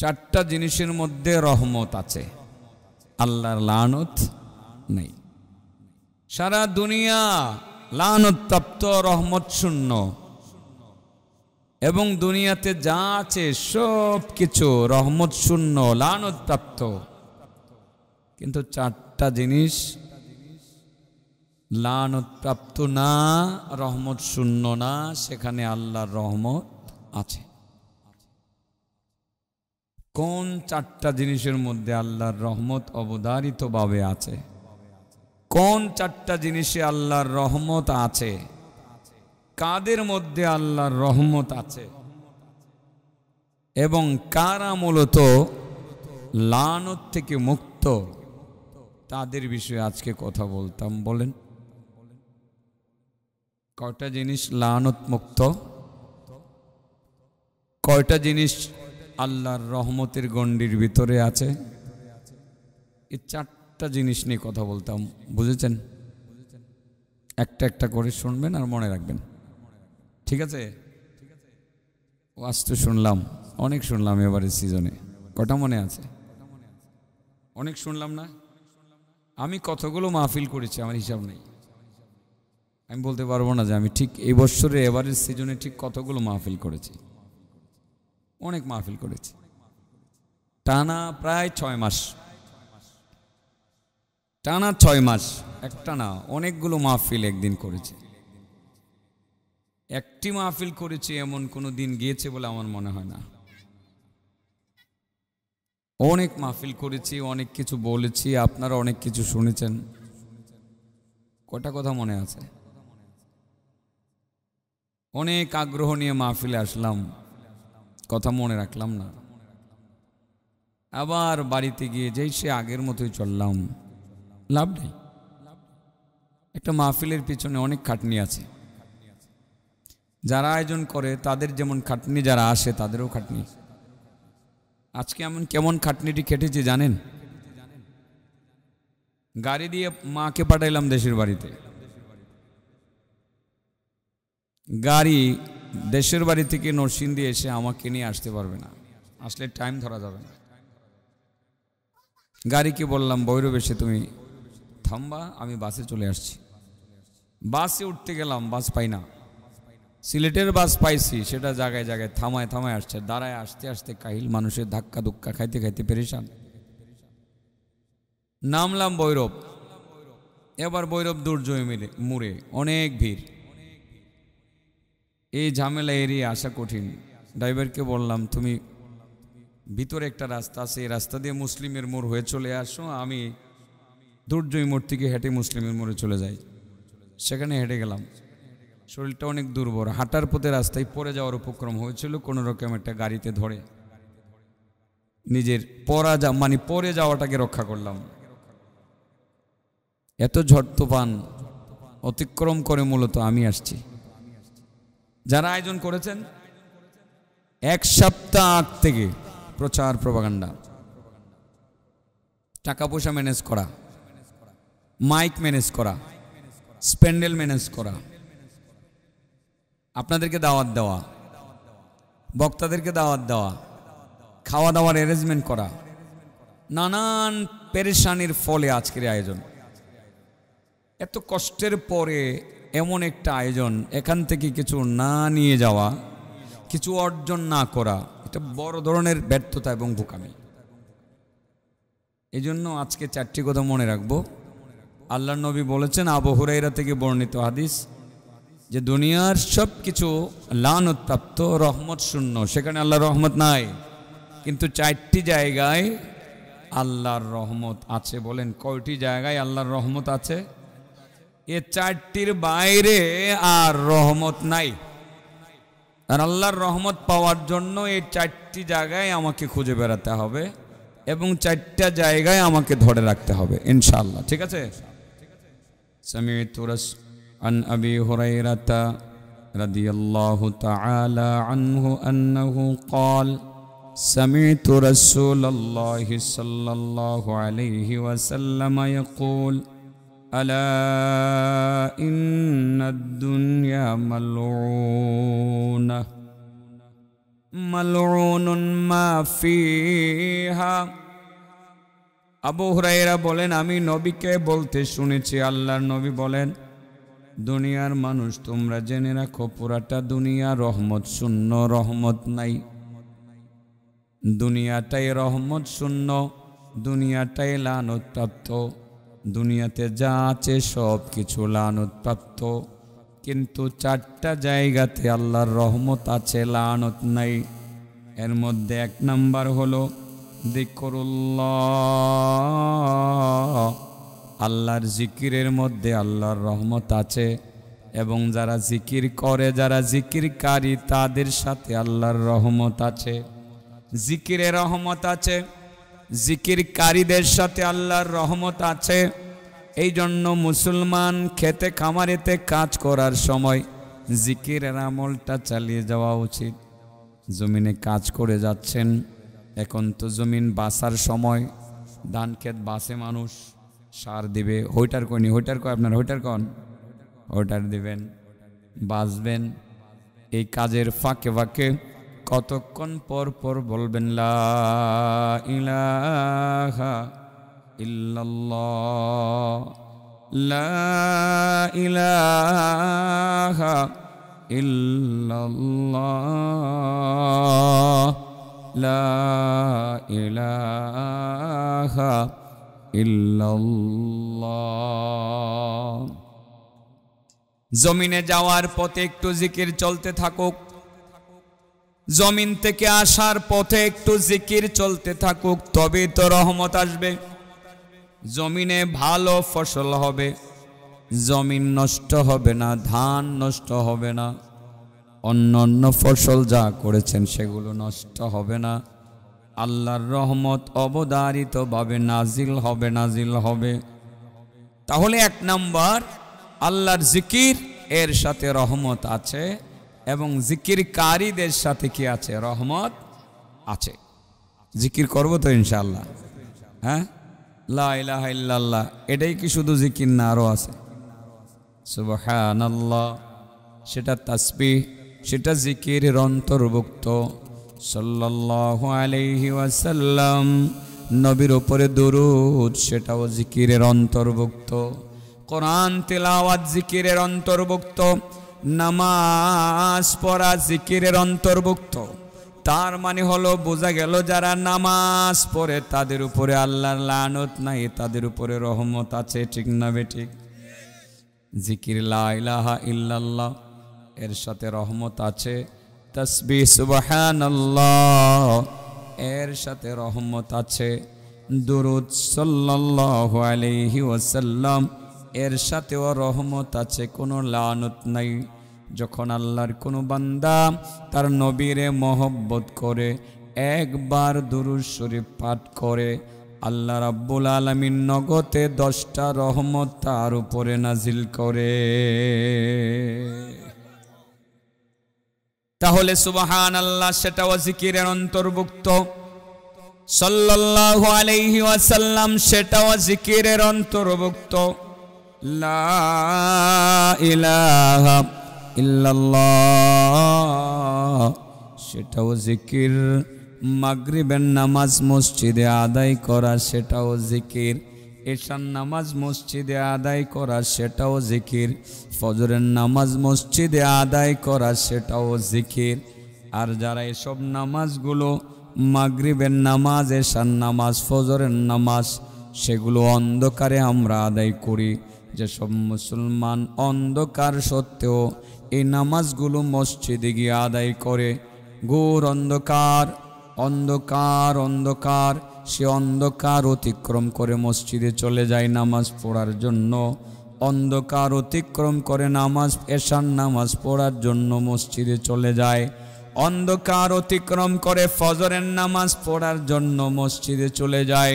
চারটা জিনিসের মধ্যে রহমত আছে আল্লাহর লানত নেই সারা দুনিয়া লানতপ্ত রহমত শূন্য এবং দুনিয়াতে যা আছে সব কিছু রহমত শূন্য লানতপ্ত কিন্তু চারটা জিনিস লানতপ্রাপ্ত না রহমত শূন্য না সেখানে আল্লাহর রহমত আছে কোন চারটা জিনিসের মধ্যে আল্লাহর রহমত অবধারিতভাবে আছে কোন চারটা জিনিসে আল্লাহর রহমত আছে কাদের মধ্যে আল্লাহর রহমত আছে এবং কারা মূলত লানত থেকে মুক্ত তাদের বিষয়ে আজকে কথা বলতাম বলেন কয়টা জিনিস লানত মুক্ত কয়টা জিনিস আল্লাহর রহমতের গণ্ডির ভিতরে আছে এই চারটা জিনিস নিয়ে কথা বলতাম বুঝেছেন একটা একটা করে শুনবেন আর মনে রাখবেন ঠিক আছে আজ তো শুনলাম অনেক শুনলাম এবারের সিজনে কটা মনে আছে অনেক শুনলাম না আমি কতগুলো মাহফিল করেছি আমার হিসাব নেই আমি বলতে পারবো না যে আমি ঠিক এই বছরে এবারের সিজনে ঠিক কতগুলো মাহফিল করেছি অনেক মাহফিল করেছি টানা প্রায় ছয় মাস টানা ছয় মাস একটা না অনেকগুলো মাহফিল একদিন করেছে একটি মাহফিল করেছে এমন কোনো দিন গিয়েছে বলে আমার মনে হয় না অনেক মাহফিল করেছি অনেক কিছু বলেছি আপনারা অনেক কিছু শুনেছেন কটা কথা মনে আছে অনেক আগ্রহ নিয়ে মাহফিলে আসলাম কথা মনে রাখলাম না আবার বাড়িতে গিয়ে যেই সে আগের মতোই চললাম লাভ নেই একটা মাহফিলের পিছনে অনেক খাটনি আছে যারা আয়োজন করে তাদের যেমন খাটনি যারা আসে তাদেরও খাটনি আজকে এমন কেমন খাটনিটি খেটেছে জানেন গাড়ি দিয়ে মাকে পাঠাইলাম দেশের বাড়িতে গাড়ি দেশের বাড়ি থেকে নরসিংদী এসে আমাকে নিয়ে আসতে পারবে না আসলে টাইম ধরা যাবে না গাড়িকে বললাম বৈরব এসে তুমি থামবা আমি বাসে চলে আসছি বাসে উঠতে গেলাম বাস পাই না সিলেটের বাস পাইছি সেটা জায়গায় জায়গায় থামায় থামায় আসছে দাঁড়ায় আসতে আসতে কাহিল মানুষের ধাক্কা ধুক্কা খাইতে খাইতে পেরেছান নামলাম বৈরব এবার বৈরব দুর্জয় মিলে মুড়ে অনেক ভিড় এই ঝামেলা এড়িয়ে আসা কঠিন ড্রাইভারকে বললাম তুমি ভিতরে একটা রাস্তা আছে এই রাস্তা দিয়ে মুসলিমের মোড় হয়ে চলে আসো আমি দুর্জয় মোড় থেকে হেঁটে মুসলিমের মোড়ে চলে যাই সেখানে হেঁটে গেলাম শরীরটা অনেক দুর্বল হাঁটার পথে রাস্তায় পড়ে যাওয়ার উপক্রম হয়েছিল কোনো রকম একটা গাড়িতে ধরে নিজের পরা যা মানে পরে যাওয়াটাকে রক্ষা করলাম এত ঝট তুফান অতিক্রম করে মূলত আমি আসছি যারা আয়োজন করেছেন এক সপ্তাহ আগ থেকে প্রচার প্রবাগান্ডা টাকা পয়সা ম্যানেজ করা মাইক ম্যানেজ করা স্প্যান্ডেল ম্যানেজ করা আপনাদেরকে দাওয়াত দেওয়া বক্তাদেরকে দাওয়াত দেওয়া খাওয়া দাওয়ার অ্যারেঞ্জমেন্ট করা নানান পেরেশানির ফলে আজকের আয়োজন এত কষ্টের পরে এমন একটা আয়োজন এখান থেকে কিছু না নিয়ে যাওয়া কিছু অর্জন না করা এটা বড় ধরনের ব্যর্থতা এবং বোকামি এই জন্য আজকে চারটি কথা মনে রাখবো আল্লাহ নবী বলেছেন আবহুরাইরা থেকে বর্ণিত হাদিস যে দুনিয়ার সব কিছু উত্তাপ্ত রহমত শূন্য সেখানে আল্লাহর রহমত নাই কিন্তু চারটি জায়গায় আল্লাহর রহমত আছে বলেন কয়টি জায়গায় আল্লাহর রহমত আছে এ চারটির বাইরে আর রহমত নাই আর আল্লাহর রহমত পাওয়ার জন্য এই চারটি জায়গায় আমাকে খুঁজে বেড়াতে হবে এবং চারটা জায়গায় আমাকে ধরে রাখতে হবে ইনশাল্লাহ ঠিক আছে سمعت رس عن أبي هريرة رضي الله تعالى عنه أنه قال سمعت رسول الله صلى الله عليه وسلم يقول ألا إن الدنيا ملعونة ملعون ما فيها আবু হুরাইরা বলেন আমি নবীকে বলতে শুনেছি আল্লাহর নবী বলেন দুনিয়ার মানুষ তোমরা জেনে রাখো পুরাটা দুনিয়া রহমত শূন্য রহমত নাই দুনিয়াটাই রহমত শূন্য দুনিয়াটাই লানতপ্রাপ্ত দুনিয়াতে যা আছে সব কিছু লানতপ্রাপ্ত কিন্তু চারটা জায়গাতে আল্লাহর রহমত আছে লানত নাই এর মধ্যে এক নাম্বার হলো দিকরুল্লাহ আল্লাহর জিকিরের মধ্যে আল্লাহর রহমত আছে এবং যারা জিকির করে যারা জিকিরকারী তাদের সাথে আল্লাহর রহমত আছে জিকিরে রহমত আছে জিকিরকারীদের সাথে আল্লাহর রহমত আছে এই জন্য মুসলমান খেতে খামারেতে কাজ করার সময় জিকিরের আমলটা চালিয়ে যাওয়া উচিত জমিনে কাজ করে যাচ্ছেন এখন তো জমিন বাসার সময় ধান ক্ষেত বাসে মানুষ সার দিবে হইটার কয়নি হইটার কয় আপনার হইটার কন হইটার দিবেন বাঁচবেন এই কাজের ফাঁকে ফাঁকে কতক্ষণ পর পর বলবেন লা ইলাহা লা ইলাহা লা ইলাহা জমিনে যাওয়ার পথে একটু জিকির চলতে থাকুক জমিন থেকে আসার পথে একটু জিকির চলতে থাকুক তবেই তো রহমত আসবে জমিনে ভালো ফসল হবে জমিন নষ্ট হবে না ধান নষ্ট হবে না অন্য অন্য ফসল যা করেছেন সেগুলো নষ্ট হবে না আল্লাহর রহমত অবদারিতভাবে নাজিল হবে নাজিল হবে তাহলে এক নাম্বার আল্লাহর জিকির এর সাথে রহমত আছে এবং জিকিরকারীদের সাথে কি আছে রহমত আছে জিকির করব তো ইনশাল্লাহ হ্যাঁ লাহ ইল্লাল্লাহ এটাই কি শুধু জিকির না আরও আছে সুবহানাল্লাহ সেটা তাসপি সেটা জিকিরের অন্তর্ভুক্ত সাল্লাল্লাহু আলাইহি ওয়াসাল্লাম নবীর ওপরে দরুদ সেটাও জিকিরের অন্তর্ভুক্ত কোরআন তেলাওয়াত জিকিরের অন্তর্ভুক্ত নামাজ পড়া জিকিরের অন্তর্ভুক্ত তার মানে হলো বোঝা গেল যারা নামাজ পড়ে তাদের উপরে আল্লাহর লানত নাই তাদের উপরে রহমত আছে ঠিক না বেঠিক জিকির লাহা ইল্লাল্লাহ এর সাথে রহমত আছে তসবি সুবহানাল্লাহ এর সাথে রহমত আছে দুরুদ সাল্লাল্লাহু আলাইহি ওয়াসাল্লাম এর সাথেও রহমত আছে কোনো লানত নাই যখন আল্লাহর কোনো বান্দা তার নবীরে মহব্বত করে একবার দুরুজ শরীফ পাঠ করে আল্লাহ রাব্বুল আলমীর নগতে দশটা রহমত তার উপরে নাজিল করে তাহলে সুবাহান আল্লাহ সেটাও জিকিরের অন্তর্ভুক্ত সাল্লাল্লাহু আলাইহি ওয়াসাল্লাম সেটাও জিকিরের অন্তর্ভুক্ত সেটাও জিকির মাগরিবের নামাজ মসজিদে আদায় করা সেটাও জিকির এশার নামাজ মসজিদে আদায় করা সেটাও জিকির ফজরের নামাজ মসজিদে আদায় করা সেটাও জিকির আর যারা এসব নামাজগুলো মাগরিবের নামাজ এশার নামাজ ফজরের নামাজ সেগুলো অন্ধকারে আমরা আদায় করি যেসব মুসলমান অন্ধকার সত্ত্বেও এই নামাজগুলো মসজিদে গিয়ে আদায় করে গোর অন্ধকার অন্ধকার অন্ধকার সে অন্ধকার অতিক্রম করে মসজিদে চলে যায় নামাজ পড়ার জন্য অন্ধকার অতিক্রম করে নামাজ এশার নামাজ পড়ার জন্য মসজিদে চলে যায় অন্ধকার অতিক্রম করে ফজরের নামাজ পড়ার জন্য মসজিদে চলে যায়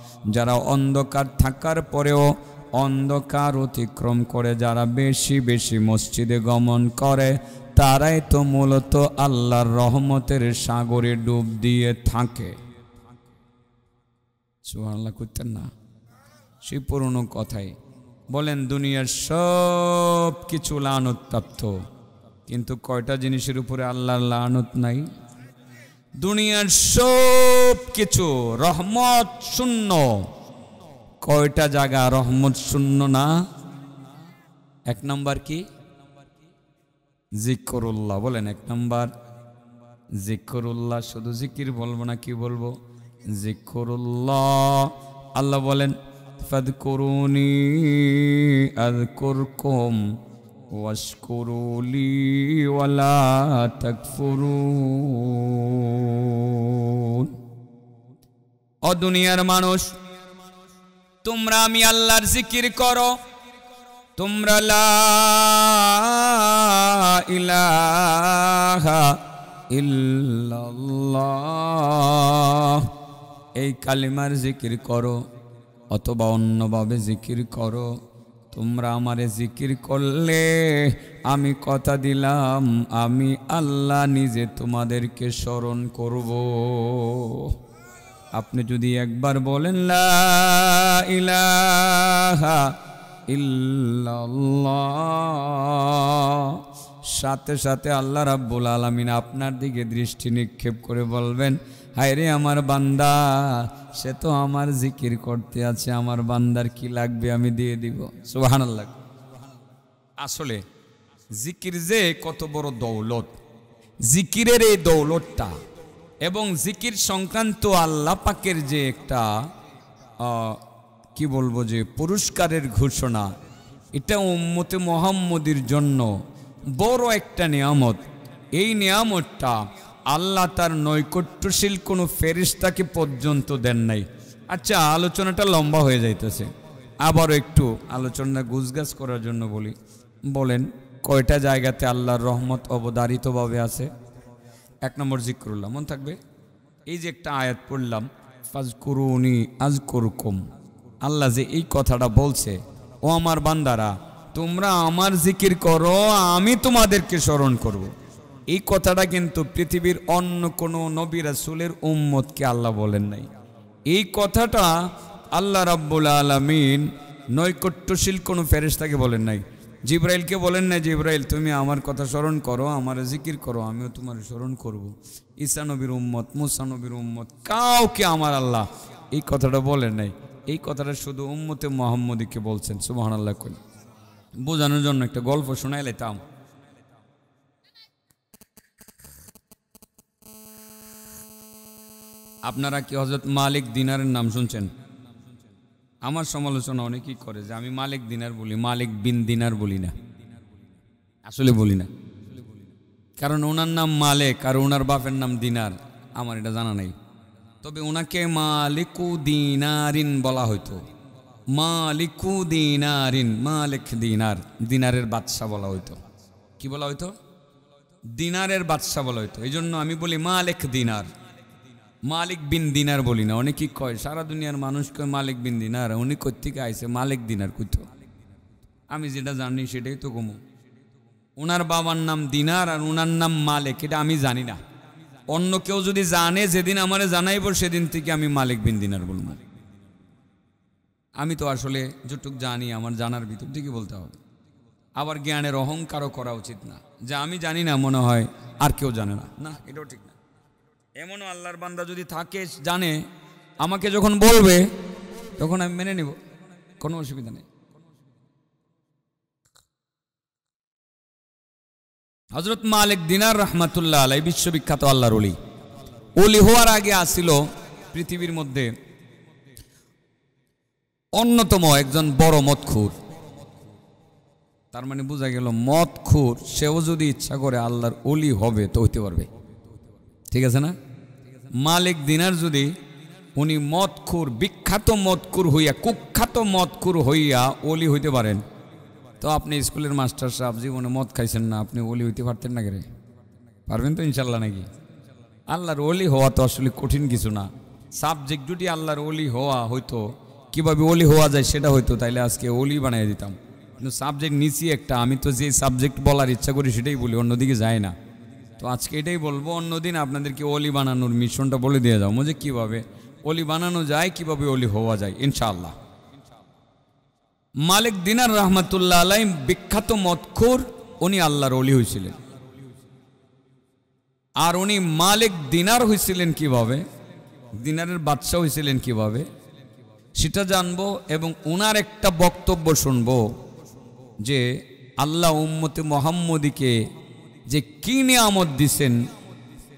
যারা অন্ধকার থাকার পরেও অন্ধকার অতিক্রম করে যারা বেশি বেশি মসজিদে গমন করে তারাই তো মূলত আল্লাহর রহমতের সাগরে ডুব দিয়ে থাকে করতেন না সেই পুরনো কথাই বলেন দুনিয়ার সব কিছু লানতপ্রাপ্ত কিন্তু কয়টা জিনিসের উপরে আল্লাহর লানত নাই দুনিয়ার সব কিছু রহমত শূন্য কয়টা জায়গা রহমত শূন্য না এক নম্বর কি জিকরুল্লাহ বলেন এক নম্বর জিকরুল্লাহ শুধু জিকির বলবো না কি বলবো জিকরুল্লাহ আল্লাহ বলেন ফদ করুনি করকম واشكروا لي ولا تكفرون ও দুনিয়ার মানুষ তোমরা আমি আল্লাহর জিকির করো তোমরা ইলাহা ইল্লাল্লাহ এই কালিমার জিকির করো অথবা অন্যভাবে জিকির করো তোমরা আমারে জিকির করলে আমি কথা দিলাম আমি আল্লাহ নিজে তোমাদেরকে স্মরণ করব আপনি যদি একবার বলেন ইলাহা সাথে সাথে আল্লাহ রাব্বুল আলামিন আপনার দিকে দৃষ্টি নিক্ষেপ করে বলবেন রে আমার বান্দা সে তো আমার জিকির করতে আছে আমার বান্দার কি লাগবে আমি দিয়ে দিব সুবাহান আসলে জিকির যে কত বড় দৌলত জিকিরের এই দৌলতটা এবং জিকির সংক্রান্ত আল্লাহ পাকের যে একটা কি বলবো যে পুরস্কারের ঘোষণা এটা উম্মতে মোহাম্মদির জন্য বড় একটা নিয়ামত এই নিয়ামতটা আল্লাহ তার নৈকট্যশীল কোনো ফেরিস্তাকে পর্যন্ত দেন নাই আচ্ছা আলোচনাটা লম্বা হয়ে যাইতেছে আবারও একটু আলোচনা গুজগাছ করার জন্য বলি বলেন কয়টা জায়গাতে আল্লাহর রহমত অবদারিতভাবে আছে এক নম্বর জিক্রুল্লাহ মন থাকবে এই যে একটা আয়াত পড়লাম ফাজ করুনি আজ করুকম আল্লাহ যে এই কথাটা বলছে ও আমার বান্দারা তোমরা আমার জিকির করো আমি তোমাদেরকে স্মরণ করবো এই কথাটা কিন্তু পৃথিবীর অন্য কোনো নবী রাসুলের উম্মতকে আল্লাহ বলেন নাই এই কথাটা আল্লাহ রাব্বুল আলমিন নৈকট্যশীল কোনো ফেরিস্তাকে বলেন নাই জিব্রাইলকে বলেন না জিব্রাইল তুমি আমার কথা স্মরণ করো আমার জিকির করো আমিও তোমার স্মরণ করব। ঈসানবীর উম্মত মুসানবীর উম্মত কাউকে আমার আল্লাহ এই কথাটা বলেন নাই এই কথাটা শুধু উম্মতে মোহাম্মদীকে বলছেন সুবাহ আল্লাহ বোঝানোর জন্য একটা গল্প শোনাইলাম আপনারা কি হজরত মালিক দিনারের নাম শুনছেন আমার সমালোচনা অনেকেই করে যে আমি মালিক দিনার বলি মালিক বিন দিনার বলি না আসলে বলি না কারণ ওনার নাম মালিক আর ওনার বাপের নাম দিনার আমার এটা জানা নেই তবে ওনাকে মালিকু দিনারিন বলা হইতো মালিকু দিনারিন মালিক দিনার দিনারের বাদশাহ বলা হইতো কি বলা হইতো দিনারের বাদশাহ বলা হইতো এই জন্য আমি বলি মালিক দিনার মালিক বিন দিনার বলি না অনেকেই কয় সারা দুনিয়ার মানুষ কয় মালিক বিন দিনার উনি কোথেকে আইসে মালিক দিনার কুতো আমি যেটা জানি সেটাই তো কমু ওনার বাবার নাম দিনার আর ওনার নাম মালিক এটা আমি জানি না অন্য কেউ যদি জানে যেদিন আমার জানাইব সেদিন থেকে আমি মালিক বিন দিনার বলব আমি তো আসলে যেটুক জানি আমার জানার ভিতর থেকে বলতে হবে আবার জ্ঞানের অহংকারও করা উচিত না যা আমি জানি না মনে হয় আর কেউ জানে না না এটাও ঠিক না এমনও আল্লাহর বান্দা যদি থাকে জানে আমাকে যখন বলবে তখন আমি মেনে নেব কোনো অসুবিধা নেই হজরত মালিক দিনার রহমাতুল্লাহ আলাই বিশ্ববিখ্যাত আল্লাহর অলি অলি হওয়ার আগে আসিল পৃথিবীর মধ্যে অন্যতম একজন বড় মতখুর তার মানে বোঝা গেল মতখুর সেও যদি ইচ্ছা করে আল্লাহর অলি হবে তো হইতে পারবে ঠিক আছে না মালিক দিনার যদি উনি মদখুর বিখ্যাত মদখুর হইয়া কুখ্যাত মদখুর হইয়া ওলি হইতে পারেন তো আপনি স্কুলের মাস্টার সাহেব জীবনে মদ খাইছেন না আপনি ওলি হইতে পারতেন না কেরে পারবেন তো ইনশাল্লাহ নাকি আল্লাহর ওলি হওয়া তো আসলে কঠিন কিছু না সাবজেক্ট যদি আল্লাহর ওলি হওয়া হয়তো কীভাবে ওলি হওয়া যায় সেটা হয়তো তাইলে আজকে ওলি বানিয়ে দিতাম কিন্তু সাবজেক্ট নিচি একটা আমি তো যে সাবজেক্ট বলার ইচ্ছা করি সেটাই বলি অন্যদিকে যায় না তো আজকে এটাই বলবো অন্যদিন আপনাদেরকে অলি বানানোর মিশনটা বলে দিয়ে যাবো যে কীভাবে অলি বানানো যায় কিভাবে অলি হওয়া যায় ইনশাআল্লাহ মালিক দিনার রহমতুল্লাহ আলাই বিখ্যাত মৎখোর উনি আল্লাহর অলি হয়েছিলেন আর উনি মালিক দিনার হয়েছিলেন কিভাবে দিনারের বাদশাহ হয়েছিলেন কিভাবে সেটা জানবো এবং ওনার একটা বক্তব্য শুনবো যে আল্লাহ উম্মতে মোহাম্মদীকে যে কি নিয়ামত দিছেন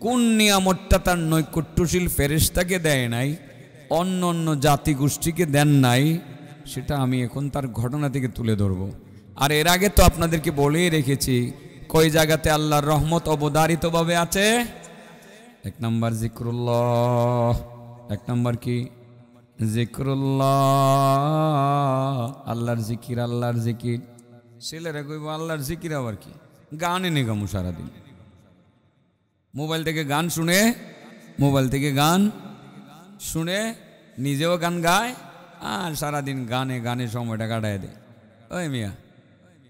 কোন নিয়ামতটা তার নৈকট্যশীল ফেরেস্তাকে দেয় নাই অন্য অন্য জাতিগোষ্ঠীকে দেন নাই সেটা আমি এখন তার ঘটনা থেকে তুলে ধরব আর এর আগে তো আপনাদেরকে বলেই রেখেছি কই জায়গাতে আল্লাহর রহমত অবদারিতভাবে আছে এক নম্বর জিক্রুল্লাহ এক নম্বর কি জিক্রুল্লাহ আল্লাহর জিকির আল্লাহর জিকির ছেলেরা কইব আল্লাহর জিকির আবার কি গানে নেগামু সারাদিন মোবাইল থেকে গান শুনে মোবাইল থেকে গান শুনে নিজেও গান গায় আর সারাদিন গানে গানে সময়টা কাটায় দেয় ওই মিয়া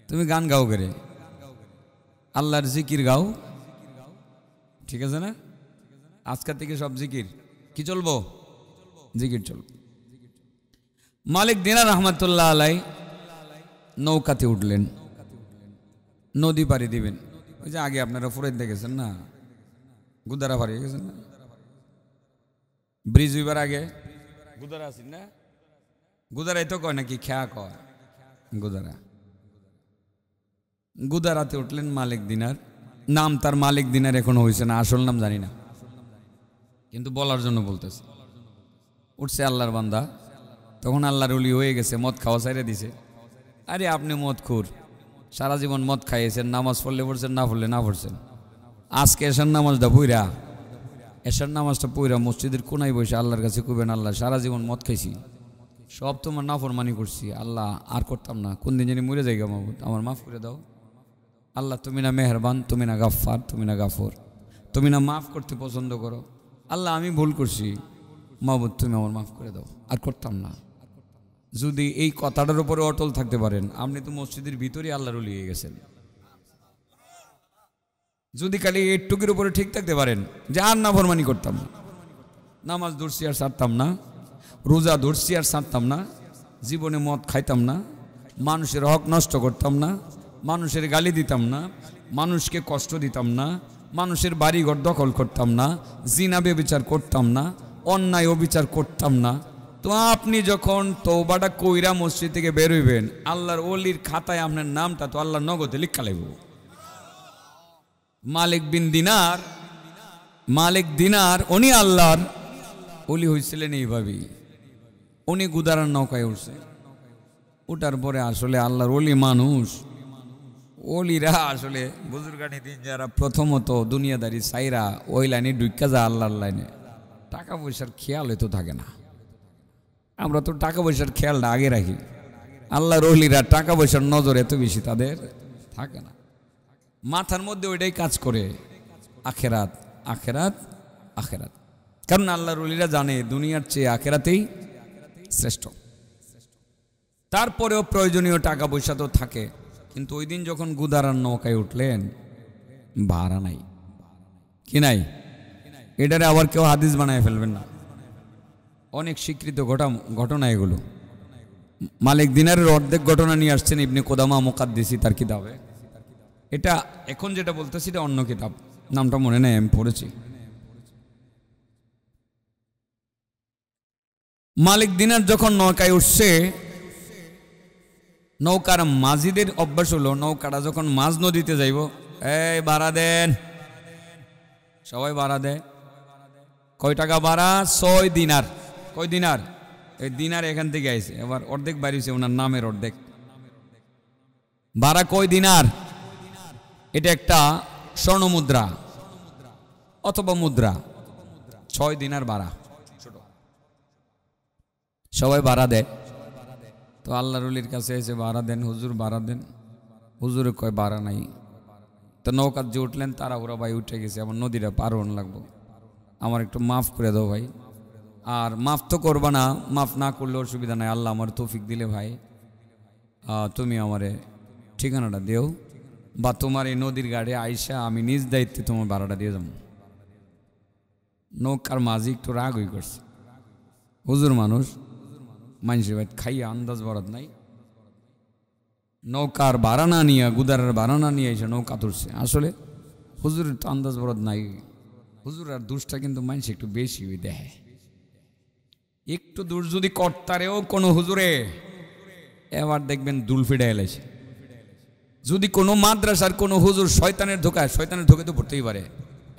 তুমি গান গাও করে আল্লাহর জিকির গাও ঠিক আছে না আজকাল থেকে সব জিকির কি চলবো জিকির চলবো মালিক দিনার রহমতুল্লাহ আলাই নৌকাতে উঠলেন নদী পাড়ি দিবেন ওই যে আগে আপনারা ফুরাইতে দেখেছেন না গুদারা পাড়ি গেছেন না ব্রিজ হইবার আগে গুদারা আছেন না গুদারাই তো কয় নাকি খেয়া কয় গুদারা গুদারাতে উঠলেন মালিক দিনার নাম তার মালিক দিনার এখন হয়েছে না আসল নাম জানি না কিন্তু বলার জন্য বলতেছে উঠছে আল্লাহর বান্দা তখন আল্লাহর উলি হয়ে গেছে মদ খাওয়া সাইরে দিছে আরে আপনি মদ খুর সারা জীবন মদ খাইয়েছেন নামাজ পড়লে পড়ছেন না পড়লে না পড়ছেন আজকে এসার নামাজটা পুইরা এসার নামাজটা পুইরা মসজিদের কোনাই বসে আল্লাহর কাছে কুবেন আল্লাহ সারা জীবন মদ খাইছি সব তোমার নাফরমানি করছি আল্লাহ আর করতাম না কোন দিন জানি মরে যাই মাহবুদ আমার মাফ করে দাও আল্লাহ তুমি না মেহরবান তুমি না গাফফার তুমি না গাফর তুমি না মাফ করতে পছন্দ করো আল্লাহ আমি ভুল করছি মাহবুদ তুমি আমার মাফ করে দাও আর করতাম না যদি এই কথাটার উপরে অটল থাকতে পারেন আপনি তো মসজিদের ভিতরে আল্লাহর রলিয়ে গেছেন যদি খালি এটুকির উপরে ঠিক থাকতে পারেন যে আর না ভরমানি করতাম না নামাজ ধরছি আর ছাড়তাম না রোজা ধরছি আর ছাড়তাম না জীবনে মদ খাইতাম না মানুষের হক নষ্ট করতাম না মানুষের গালি দিতাম না মানুষকে কষ্ট দিতাম না মানুষের বাড়িঘর দখল করতাম না জিনাবে বিচার করতাম না অন্যায় অবিচার করতাম না তো আপনি যখন তৌবাটা কইরা মসজিদ থেকে বেরোইবেন আল্লাহর অলির খাতায় আপনার নামটা তো আল্লাহর নগদে লিখা লাগব মালিক বিন দিনার মালিক দিনার উনি আল্লাহর অলি হয়েছিলেন এইভাবেই উনি গুদারার নৌকায় উঠছে ওটার পরে আসলে আল্লাহর অলি মানুষ অলিরা আসলে বুজুর্গানি দিন যারা প্রথমত দুনিয়াদারি সাইরা ওই লাইনে ডুইকা যা আল্লাহর লাইনে টাকা পয়সার খেয়াল তো থাকে না আমরা তো টাকা পয়সার খেয়ালটা আগে রাখি আল্লাহ রহলিরা টাকা পয়সার নজর এত বেশি তাদের থাকে না মাথার মধ্যে ওইটাই কাজ করে আখেরাত আখেরাত আখেরাত কারণ আল্লাহ রহলিরা জানে দুনিয়ার চেয়ে আখেরাতেই শ্রেষ্ঠ তারপরেও প্রয়োজনীয় টাকা পয়সা তো থাকে কিন্তু ওই দিন যখন গুদারার নৌকায় উঠলেন ভাড়া নাই কি নাই এটারে আবার কেউ হাদিস বানায় ফেলবেন না অনেক স্বীকৃত ঘটা ঘটনা এগুলো মালিক দিনারের অর্ধেক ঘটনা নিয়ে আসছেন ইবনে কোদামা মোকাদ্দিসি তার কিতাবে এটা এখন যেটা বলতেছি এটা অন্য কিতাব নামটা মনে নেই আমি পড়েছি মালিক দিনার যখন নৌকায় উঠছে নৌকার মাঝিদের অভ্যাস হলো নৌকাটা যখন মাঝ নদীতে যাইব এই ভাড়া দেন সবাই ভাড়া দেয় কয় টাকা ভাড়া ছয় দিনার কয় দিনার এই দিনার এখান থেকে আইছে এবার অর্ধেক বাড়িছে ওনার নামের অর্ধেক বারা কয় দিনার এটা একটা স্বর্ণ মুদ্রা অথবা মুদ্রা ছয় দিনার বারা সবাই বারা দেয় তো আল্লাহ রুলির কাছে এসে বারা দেন হুজুর বারা দেন হুজুরে কয় বারা নাই তো নৌকার যে উঠলেন তারা ওরা ভাই উঠে গেছে আমার নদীটা পার লাগবো আমার একটু মাফ করে দাও ভাই আর মাফ তো করবা না মাফ না করলে অসুবিধা নাই আল্লাহ আমার তৌফিক দিলে ভাই তুমি আমারে ঠিকানাটা দেও বা তোমার এই নদীর গাড়ি আইসা আমি নিজ দায়িত্বে তোমার ভাড়াটা দিয়ে যাবো নৌকার মাঝি একটু রাগ হয়ে করছে হুজুর মানুষ মানুষের ভাই খাইয়া আন্দাজ বরাদ নাই নৌকার ভাড়া না নিয়ে গুদারের ভাড়া না নিয়ে এসে নৌকা তুলছে আসলে হুজুরের তো আন্দাজ বরাদ নাই হুজুর আর দুষ্টা কিন্তু মানুষ একটু বেশি দেখায় একটু দূর যদি কর্তারেও কোনো হুজুরে এবার দেখবেন দুল এলেছে যদি কোনো মাদ্রাসার কোনো হুজুর শয়তানের ধোকায় শয়তানের ধোকে তো পড়তেই পারে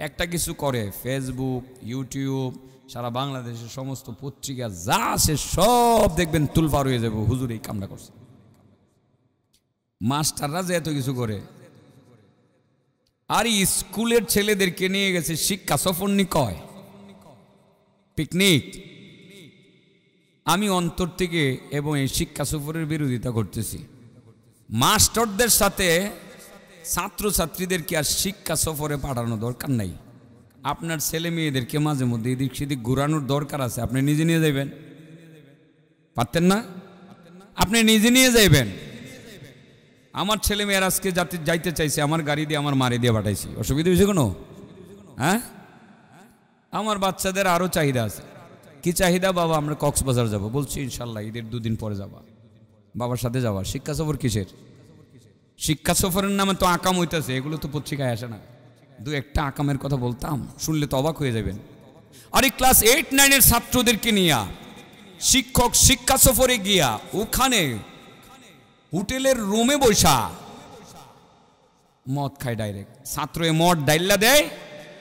একটা কিছু করে ফেসবুক ইউটিউব সারা বাংলাদেশের সমস্ত পত্রিকা যা আছে সব দেখবেন তুলফার হয়ে যাবে হুজুর এই কামটা করছে মাস্টাররা যে এত কিছু করে আর স্কুলের ছেলেদেরকে নিয়ে গেছে শিক্ষা সফর নিকয় পিকনিক আমি অন্তর থেকে এবং এই শিক্ষা সফরের বিরোধিতা করতেছি মাস্টারদের সাথে ছাত্রীদেরকে আর শিক্ষা সফরে পাঠানো দরকার নাই আপনার ছেলে মেয়েদেরকে মাঝে মধ্যে এদিক সেদিক ঘুরানোর দরকার আছে আপনি নিজে নিয়ে যাবেন পারতেন না আপনি নিজে নিয়ে যাইবেন আমার ছেলে মেয়ের আজকে যাতে যাইতে চাইছে আমার গাড়ি দিয়ে আমার মারি দিয়ে পাঠাইছি অসুবিধা হয়েছে কোনো হ্যাঁ আমার বাচ্চাদের আরও চাহিদা আছে কি চাহিদা বাবা আমরা কক্সবাজার যাব বলছি ইনশাল্লাহ ঈদের দুদিন পরে যাবা বাবার সাথে যাওয়া শিক্ষা সফর কিসের শিক্ষা সফরের নামে তো আকাম হইতেছে এগুলো তো পত্রিকায় আসে না দু একটা আকামের কথা বলতাম শুনলে তো অবাক হয়ে যাবেন আরে ক্লাস এইট নাইনের ছাত্রদেরকে নিয়ে শিক্ষক শিক্ষা সফরে গিয়া ওখানে হোটেলের রুমে বৈশা মদ খায় ডাইরেক্ট ছাত্র এ মদ ডাইল্লা দেয়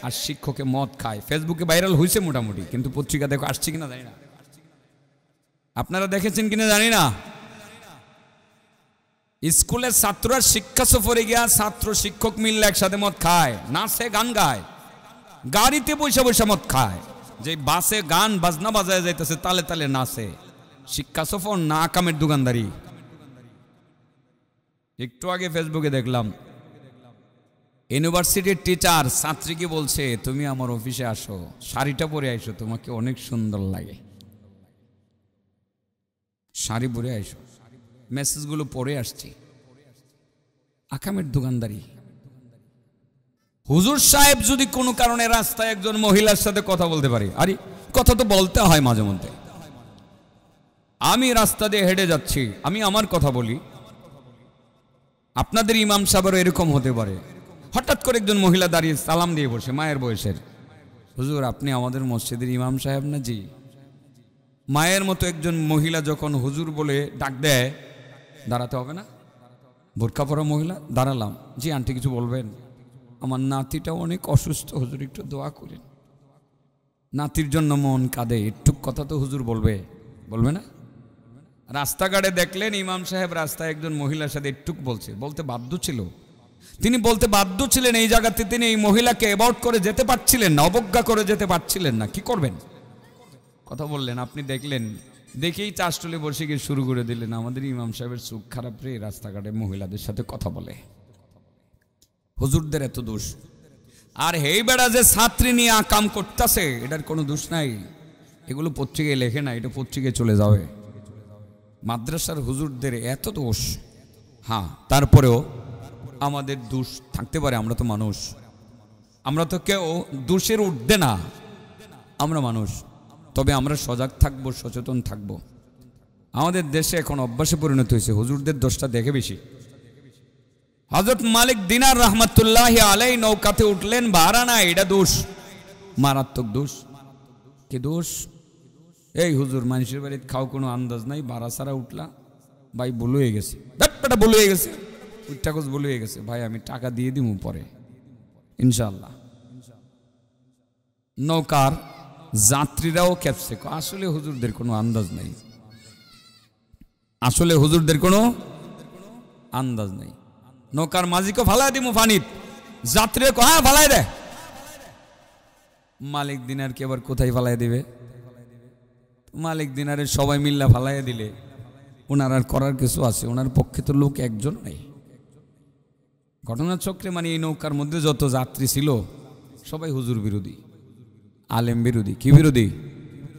আর শিক্ষকে মদ খায় ফেসবুকে ভাইরাল হয়েছে মোটামুটি কিন্তু পত্রিকা দেখো আসছে কিনা জানি না আপনারা দেখেছেন কিনা জানি না স্কুলের ছাত্ররা শিক্ষা সফরে গিয়া ছাত্র শিক্ষক মিললে একসাথে মদ খায় নাচে গান গায় গাড়িতে বসে বসে মদ খায় যে বাসে গান বাজনা বাজায় যাইতেছে তালে তালে নাচে শিক্ষা সফর না কামের দোকানদারি একটু আগে ফেসবুকে দেখলাম ইউনিভার্সিটির টিচার ছাত্রীকে বলছে তুমি আমার অফিসে আসো শাড়িটা পরে আইসো তোমাকে অনেক সুন্দর লাগে শাড়ি পরে আইসো মেসেজগুলো পরে আসছি আকামের দোকানদারি হুজুর সাহেব যদি কোনো কারণে রাস্তায় একজন মহিলার সাথে কথা বলতে পারি আরে কথা তো বলতে হয় মাঝে মধ্যে আমি রাস্তা দিয়ে হেঁটে যাচ্ছি আমি আমার কথা বলি আপনাদের ইমাম সাহেবেরও এরকম হতে পারে হঠাৎ করে একজন মহিলা দাঁড়িয়ে সালাম দিয়ে বসে মায়ের বয়সের হুজুর আপনি আমাদের মসজিদের ইমাম সাহেব না জি মায়ের মতো একজন মহিলা যখন হুজুর বলে ডাক দেয় দাঁড়াতে হবে না বোরখা পরা মহিলা দাঁড়ালাম জি আন্টি কিছু বলবেন আমার নাতিটা অনেক অসুস্থ হুজুর একটু দোয়া করেন নাতির জন্য মন কাঁদে একটু কথা তো হুজুর বলবে বলবে না রাস্তাঘাটে দেখলেন ইমাম সাহেব রাস্তায় একজন মহিলার সাথে একটুক বলছে বলতে বাধ্য ছিল তিনি বলতে বাধ্য ছিলেন এই জায়গাতে তিনি এই মহিলাকে অ্যাবাউট করে যেতে পারছিলেন না অবজ্ঞা করে যেতে পারছিলেন না কি করবেন কথা বললেন আপনি দেখলেন দেখেই চাষটলে বসে গিয়ে শুরু করে দিলেন আমাদের ইমাম সাহেবের চোখ খারাপ রে রাস্তাঘাটে মহিলাদের সাথে কথা বলে হুজুরদের এত দোষ আর হেই বেড়া যে ছাত্রী নিয়ে কাম করতেছে এটার কোনো দোষ নাই এগুলো পত্রিকায় লেখে না এটা পত্রিকায় চলে যাবে মাদ্রাসার হুজুরদের এত দোষ হ্যাঁ তারপরেও আমাদের দোষ থাকতে পারে আমরা তো মানুষ আমরা তো কেউ দোষের উঠবে না আমরা মানুষ তবে আমরা সজাগ থাকব সচেতন থাকব আমাদের দেশে এখন অভ্যাসে পরিণত হয়েছে হুজুরদের দোষটা দেখে বেশি হজরত মালিক দিনার রহমতুল্লাহ আলাই নৌকাতে উঠলেন বাড়া না এটা দোষ মারাত্মক দোষ কে দোষ এই হুজুর মানুষের বাড়িতে খাও কোনো আন্দাজ নাই বাড়া ছাড়া উঠলা ভাই বলুয়ে গেছে ব্যাপারটা বলুয়ে গেছে উচ্চাকোচ বলে গেছে ভাই আমি টাকা দিয়ে দিব পরে ইনশাল্লাহ নৌকার যাত্রীরাও ক্যাপসে আসলে হুজুরদের কোনো আন্দাজ নেই আসলে হুজুরদের কোনো আন্দাজ নেই নৌকার মাঝিকে ফালাই দিব ফানিত যাত্রী হ্যাঁ ফালাই দে মালিক দিনারকে এবার কোথায় ফালাই দিবে মালিক দিনারে সবাই মিল্লা ফালাইয়া দিলে ওনার আর করার কিছু আছে ওনার পক্ষে তো লোক একজন নেই ঘটনাচক্রে মানে এই নৌকার মধ্যে যত যাত্রী ছিল সবাই হুজুর বিরোধী আলেম বিরোধী কি বিরোধী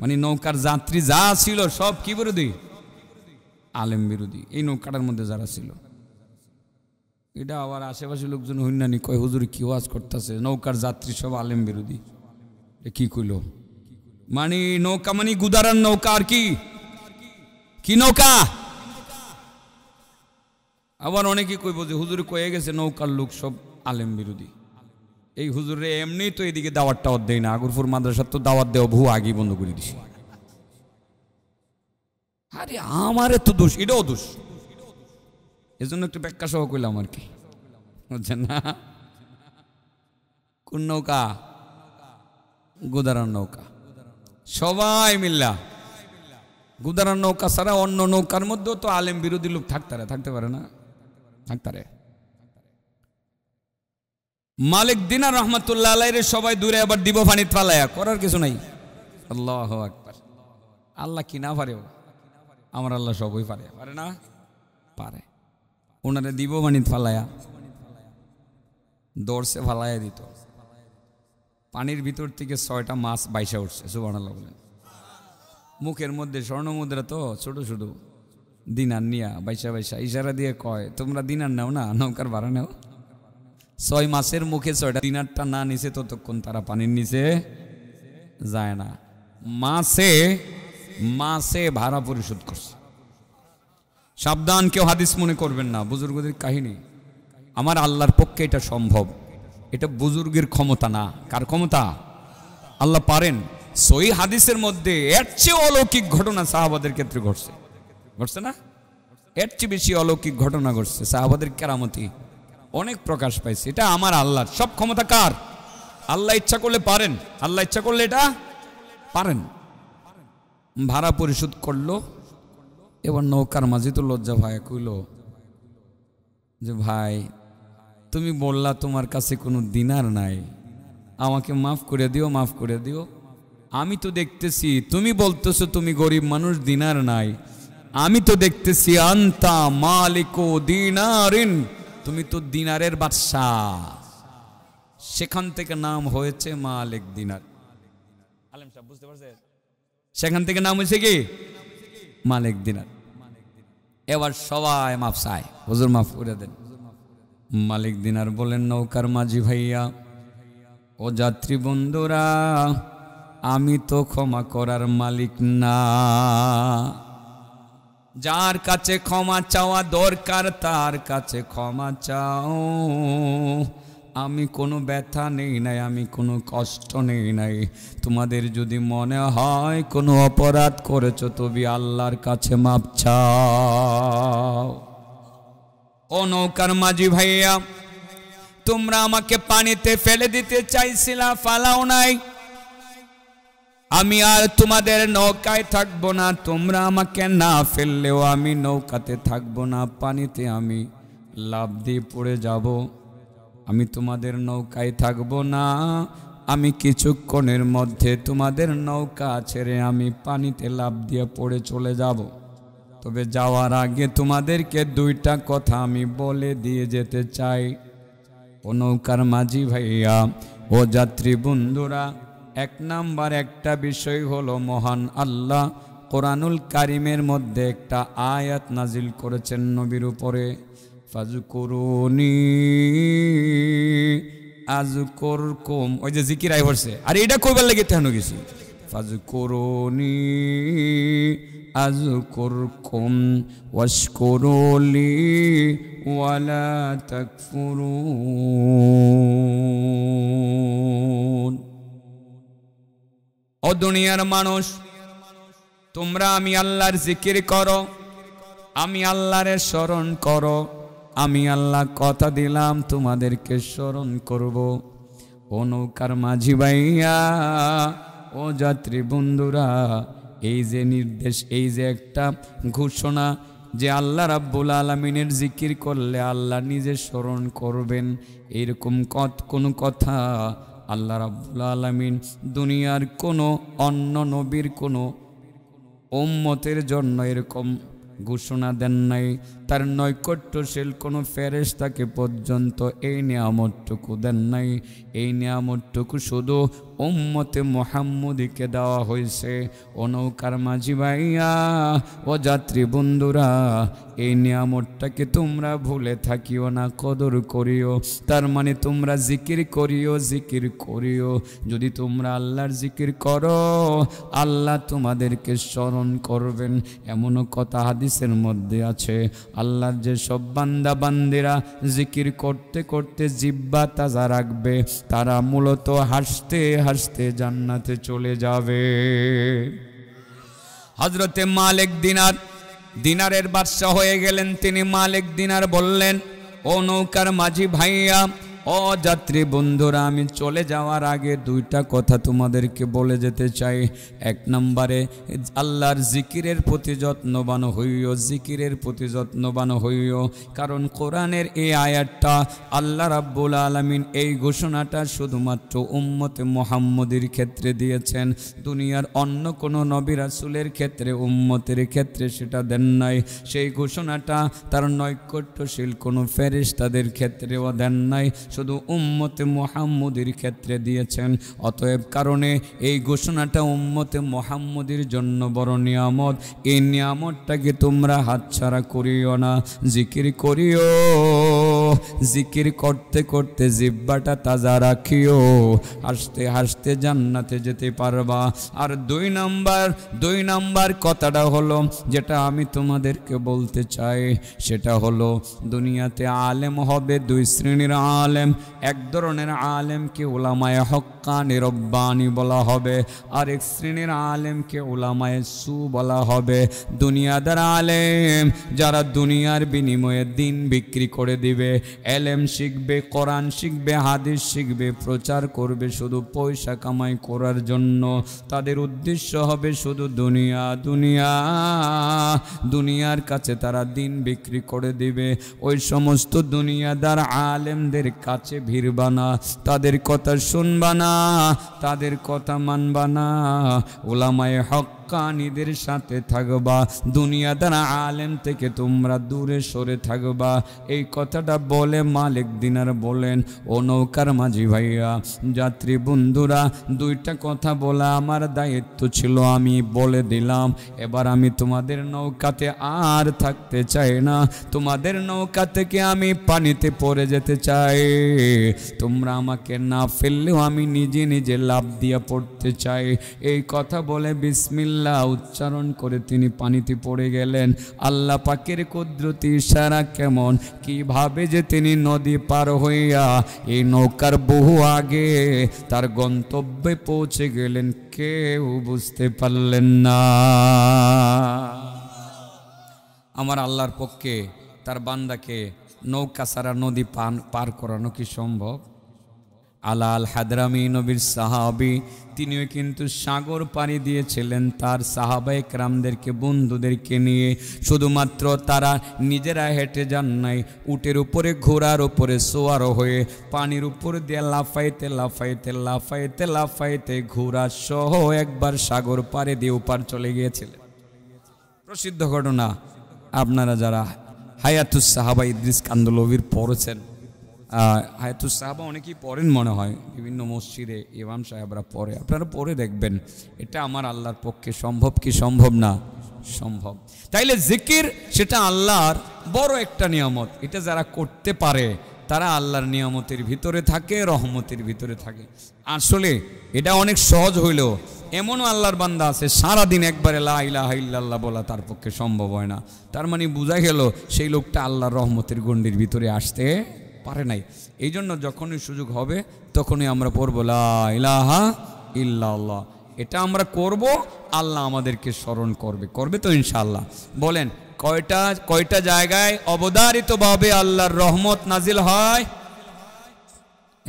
মানে নৌকার যাত্রী যা ছিল সব কি বিরোধী আলেম বিরোধী এই নৌকাটার মধ্যে যারা ছিল এটা আবার আশেপাশে লোকজন হইনানি কয় হুজুর কি ওয়াজ করতেছে নৌকার যাত্রী সব আলেম বিরোধী কি কইল মানে নৌকা মানে গুদারান নৌকা আর কি নৌকা আবার অনেকে কইব যে হুজুর কয়ে গেছে নৌকার লোক সব আলেম বিরোধী এই হুজুরে এমনি তো এদিকে দাওয়াত টাওয়ার দেয় না আগরপুর মাদ্রাসার তো দাওয়াত দেওয়া ভুয়া আগে বন্ধ করে দিছি আরে আমার তো দোষ এটাও দোষ এজন্য একটু ব্যাখ্যা সহ করলাম আর কি বুঝছেন না কোন নৌকা গোদারান নৌকা সবাই মিল্লা গুদারান নৌকা ছাড়া অন্য নৌকার মধ্যেও তো আলেম বিরোধী লোক থাকতারা থাকতে পারে না থাকতারে মালিক দিনা রহমতুল্লাহ আলাইরে সবাই দূরে আবার দিব পানিত পালায়া করার কিছু নাই আল্লাহ আকবার আল্লাহ কি না পারে আমার আল্লাহ সবই পারে পারে না পারে ওনারে দিব পানিত ফালায়া দর্শে ফালায়া দিত পানির ভিতর থেকে ছয়টা মাছ বাইসা উঠছে সুবান আল্লাহ বলেন মুখের মধ্যে স্বর্ণমুদ্রা তো ছোট ছোটো দিনার নিয়া বাইসা বাইসা ইশারা দিয়ে কয় তোমরা দিনার নাও না নৌকার ভাড়া নেও ছয় মাসের মুখে ছয়টা দিনারটা না নিছে ততক্ষণ তারা পানির নিচে যায় না মাসে মাসে ভাড়া পরিশোধ করছে সাবধান কেউ হাদিস মনে করবেন না বুজুর্গদের কাহিনী আমার আল্লাহর পক্ষে এটা সম্ভব এটা বুজুর্গের ক্ষমতা না কার ক্ষমতা আল্লাহ পারেন সই হাদিসের মধ্যে এর চেয়ে অলৌকিক ঘটনা সাহাবাদের ক্ষেত্রে ঘটছে ঘটছে না এর চেয়ে বেশি অলৌকিক ঘটনা ঘটছে সাহাবাদের কেরামতি অনেক প্রকাশ পাইছে এটা আমার আল্লাহর সব ক্ষমতা কার আল্লাহ ইচ্ছা করলে পারেন আল্লাহ ইচ্ছা করলে এটা পারেন ভাড়া পরিশোধ করলো এবার নৌকার মাঝে তো লজ্জা ভাই কইল যে ভাই তুমি বললা তোমার কাছে কোনো দিনার নাই আমাকে মাফ করে দিও মাফ করে দিও আমি তো দেখতেছি তুমি বলতেছো তুমি গরিব মানুষ দিনার নাই আমি তো দেখতেছি আন্তা মালিকো দিনারিন তুমি তো দিনারের বাদশাহ সেখান থেকে নাম হয়েছে মালিক দিনার আলেম সাহেব বুঝতে পারছেন সেখান থেকে নাম হয়েছে কি মালিক দিনার এবার সবাই মাফ চায় হুজুর মাফ করে দেন মালিক দিনার বলেন নৌকার মাঝি ভাইয়া ও যাত্রী বন্ধুরা আমি তো ক্ষমা করার মালিক না যার কাছে ক্ষমা চাওয়া দরকার তার কাছে ক্ষমা চাও আমি কোনো ব্যথা নেই নাই আমি কোনো কষ্ট নেই নাই তোমাদের যদি মনে হয় কোনো অপরাধ করেছো তবে আল্লাহর কাছে মাপ চাও ও নৌকার মাঝি ভাইয়া তোমরা আমাকে পানিতে ফেলে দিতে চাইছিলা ফালাও নাই আমি আর তোমাদের নৌকায় থাকব না তোমরা আমাকে না ফেললেও আমি নৌকাতে থাকব না পানিতে আমি লাভ দিয়ে পড়ে যাব আমি তোমাদের নৌকায় থাকব না আমি কিছুক্ষণের মধ্যে তোমাদের নৌকা ছেড়ে আমি পানিতে লাভ দিয়ে পড়ে চলে যাব তবে যাওয়ার আগে তোমাদেরকে দুইটা কথা আমি বলে দিয়ে যেতে চাই ও নৌকার মাঝি ভাইয়া ও যাত্রী বন্ধুরা এক নাম্বার একটা বিষয় হল মহান আল্লাহ কোরআনুল কারিমের মধ্যে একটা আয়াত নাজিল করেছেন নবীর উপরে ফাজুকুরুনি আজুকর কম ওই যে জিকির আই পড়ছে আর এটা কইবার লাগে তেন গেছি ফাজকুরুনি আজকুরকুম ওয়াশকুরুলি ওয়ালা তাকফুরুন ও দুনিয়ার মানুষ তোমরা আমি আল্লাহর জিকির করো আমি আল্লাহরে স্মরণ করো আমি আল্লাহ কথা দিলাম তোমাদেরকে স্মরণ করব ও নৌকার মাঝি ভাইয়া ও যাত্রী বন্ধুরা এই যে নির্দেশ এই যে একটা ঘোষণা যে আল্লাহ রাব্বুল আলমিনের জিকির করলে আল্লাহ নিজে স্মরণ করবেন এরকম কত কোনো কথা আল্লাহ রাবুল আলমিন দুনিয়ার কোনো অন্য নবীর কোনো ওম্মতের জন্য এরকম ঘোষণা দেন নাই তার নৈকট্যশীল কোনো ফেরেস্তাকে পর্যন্ত এই নিয়ামতটুকু দেন নাই এই নিয়ামতটুকু শুধু উম্মতে মোহাম্মদিকে দেওয়া হয়েছে ও নৌকার মাঝি ভাইয়া ও যাত্রী বন্ধুরা এই নিয়ামতটাকে তোমরা ভুলে থাকিও না কদর করিও তার মানে তোমরা জিকির করিও জিকির করিও যদি তোমরা আল্লাহর জিকির করো আল্লাহ তোমাদেরকে স্মরণ করবেন এমনও কথা হাদিসের মধ্যে আছে আল্লাহর যে সব বান্দা বান্দিরা জিকির করতে করতে জিব্বা তাজা রাখবে তারা মূলত হাসতে হাসতে জান্নাতে চলে যাবে হজরতে মালিক দিনার দিনারের বাদশাহ হয়ে গেলেন তিনি মালিক দিনার বললেন ও নৌকার মাঝি ভাইয়া অযাত্রী বন্ধুরা আমি চলে যাওয়ার আগে দুইটা কথা তোমাদেরকে বলে যেতে চাই এক নম্বরে আল্লাহর জিকিরের প্রতি যত্নবান হইও জিকিরের প্রতি যত্নবান হইও কারণ কোরআনের এই আয়াতটা আল্লাহ রাব্বুল আলমিন এই ঘোষণাটা শুধুমাত্র উম্মতে মোহাম্মদির ক্ষেত্রে দিয়েছেন দুনিয়ার অন্য কোনো আসুলের ক্ষেত্রে উম্মতের ক্ষেত্রে সেটা দেন নাই সেই ঘোষণাটা তার নৈকট্যশীল কোনো ফেরিস তাদের ক্ষেত্রেও দেন নাই শুধু উম্মতে মোহাম্মদির ক্ষেত্রে দিয়েছেন অতএব কারণে এই ঘোষণাটা উম্মতে মোহাম্মদের জন্য বড় নিয়ামত এই নিয়ামতটাকে তোমরা হাতছাড়া করিও না জিকির করিও জিকির করতে করতে জিব্বাটা তাজা রাখিও হাসতে হাসতে জান্নাতে যেতে পারবা আর দুই নাম্বার দুই নাম্বার কথাটা হলো যেটা আমি তোমাদেরকে বলতে চাই সেটা হলো দুনিয়াতে আলেম হবে দুই শ্রেণীর আলেম আলেম এক ধরনের আলেমকে ওলামায় হক্কা রব্বানি বলা হবে আর এক শ্রেণীর আলেমকে ওলামায় সু বলা হবে দুনিয়াদার আলেম যারা দুনিয়ার বিনিময়ে দিন বিক্রি করে দিবে এলেম শিখবে কোরআন শিখবে হাদিস শিখবে প্রচার করবে শুধু পয়সা কামাই করার জন্য তাদের উদ্দেশ্য হবে শুধু দুনিয়া দুনিয়া দুনিয়ার কাছে তারা দিন বিক্রি করে দিবে ওই সমস্ত দুনিয়াদার আলেমদের কাছে কাছে ভিড়বা না তাদের কথা শুনবা না তাদের কথা মানবা না ওলামায় হক হকানিদের সাথে থাকবা দুনিয়া দ্বারা আলেম থেকে তোমরা দূরে সরে থাকবা এই কথাটা বলে মালিক দিনার বলেন ও নৌকার মাঝি ভাইয়া যাত্রী বন্ধুরা দুইটা কথা বলা আমার দায়িত্ব ছিল আমি বলে দিলাম এবার আমি তোমাদের নৌকাতে আর থাকতে চাই না তোমাদের নৌকা থেকে আমি পানিতে পড়ে যেতে চাই তোমরা আমাকে না ফেললেও আমি নিজে নিজে লাভ দিয়ে পড়তে চাই এই কথা বলে বিসমিল্লা আল্লাহ উচ্চারণ করে তিনি পানিতে পড়ে গেলেন আল্লাহ পাকের কুদরতি সারা কেমন কিভাবে যে তিনি নদী পার হইয়া এই নৌকার বহু আগে তার গন্তব্যে পৌঁছে গেলেন কেউ বুঝতে পারলেন না আমার আল্লাহর পক্ষে তার বান্দাকে নৌকা ছাড়া নদী পান পার করানো কি সম্ভব আলাল হাদরামি নবীর সাহাবি তিনিও কিন্তু সাগর পাড়ি দিয়েছিলেন তার সাহাবাই ক্রামদেরকে বন্ধুদেরকে নিয়ে শুধুমাত্র তারা নিজেরা হেঁটে যান নাই উটের উপরে ঘোড়ার উপরে সোয়ার হয়ে পানির উপর দিয়ে লাফাইতে লাফাইতে লাফাইতে লাফাইতে ঘোড়া সহ একবার সাগর পাড়ে দিয়ে উপার চলে গিয়েছিলেন প্রসিদ্ধ ঘটনা আপনারা যারা হায়াতুস সাহাবাই ইদ্রিস কান্দলভির পড়েছেন হায়াতুস সাহাবা অনেকেই পড়েন মনে হয় বিভিন্ন মসজিদে ইমাম সাহেবরা পড়ে আপনারা পড়ে দেখবেন এটা আমার আল্লাহর পক্ষে সম্ভব কি সম্ভব না সম্ভব তাইলে জিকির সেটা আল্লাহর বড় একটা নিয়ামত এটা যারা করতে পারে তারা আল্লাহর নিয়ামতের ভিতরে থাকে রহমতের ভিতরে থাকে আসলে এটা অনেক সহজ হইলেও এমনও আল্লাহর বান্দা আছে সারাদিন একবারে লাহ ইল্লাল্লাহ বলা তার পক্ষে সম্ভব হয় না তার মানে বোঝা গেল সেই লোকটা আল্লাহর রহমতের গণ্ডির ভিতরে আসতে পারে নাই এই জন্য যখনই সুযোগ হবে তখনই আমরা পড়বো ইলাহা ইল্লাহ এটা আমরা করব আল্লাহ আমাদেরকে স্মরণ করবে করবে তো ইনশাল্লাহ বলেন কয়টা কয়টা জায়গায় অবদারিতভাবে আল্লাহর রহমত নাজিল হয়